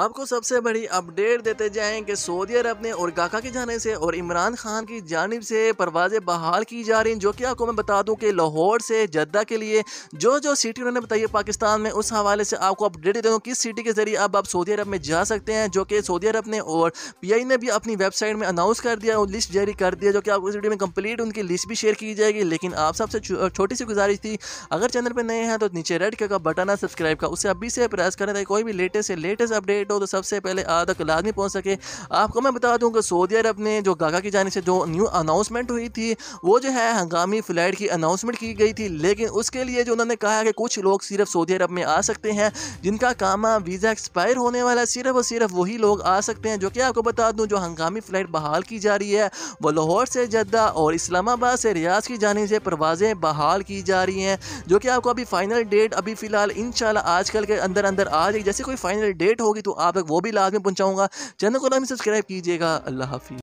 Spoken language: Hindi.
आपको सबसे बड़ी अपडेट देते जाएं कि सऊदी अरब ने और गाका की जाने से और इमरान खान की जानब से परवाजें बहाल की जा रही जो कि आपको मैं बता दूं कि लाहौर से जद्दा के लिए जो जो सिटी उन्होंने बताई है पाकिस्तान में उस हवाले से आपको अपडेट देता हूँ किस सिटी के जरिए अब आप सऊदी अरब में जा सकते हैं जो कि सऊदी अरब ने और पी ने भी अपनी वेबसाइट में अनाउंस कर दिया और लिस्ट जारी कर दिया जो कि आपको इस वीडियो में कम्प्लीट उनकी लिस्ट भी शेयर की जाएगी लेकिन आप सबसे छोटी सी गुजारिश थी अगर चैनल पर नए हैं तो नीचे रेड कलर का बटन है सब्सक्राइब का उसे अभी से प्रेस करें ताकि कोई भी लेटेस्ट से लेटेस्ट अपडेट रेट हो तो सबसे पहले आज तक लाजमी पहुँच सके आपको मैं बता दूँ कि सऊदी अरब ने जो गागा की जाने से जो न्यू अनाउंसमेंट हुई थी वो जो है हंगामी फ्लाइट की अनाउंसमेंट की गई थी लेकिन उसके लिए जो उन्होंने कहा कि कुछ लोग सिर्फ सऊदी अरब में आ सकते हैं जिनका काम वीज़ा एक्सपायर होने वाला है सिर्फ और सिर्फ वही लोग आ सकते हैं जो कि आपको बता दूँ जो हंगामी फ़्लाइट बहाल की जा रही है वो लाहौर से जद्दा और इस्लामाबाद से रियाज की जाने से परवाज़ें बहाल की जा रही हैं जो कि आपको अभी फ़ाइनल डेट अभी फ़िलहाल इन आज कल के अंदर अंदर आ जाएगी जैसे कोई फ़ाइनल डेट होगी तो आप तक वो भी लाजमी पहुँचाऊँगा चैनल को लाजमी सब्सक्राइब कीजिएगा अल्लाह हाफिज़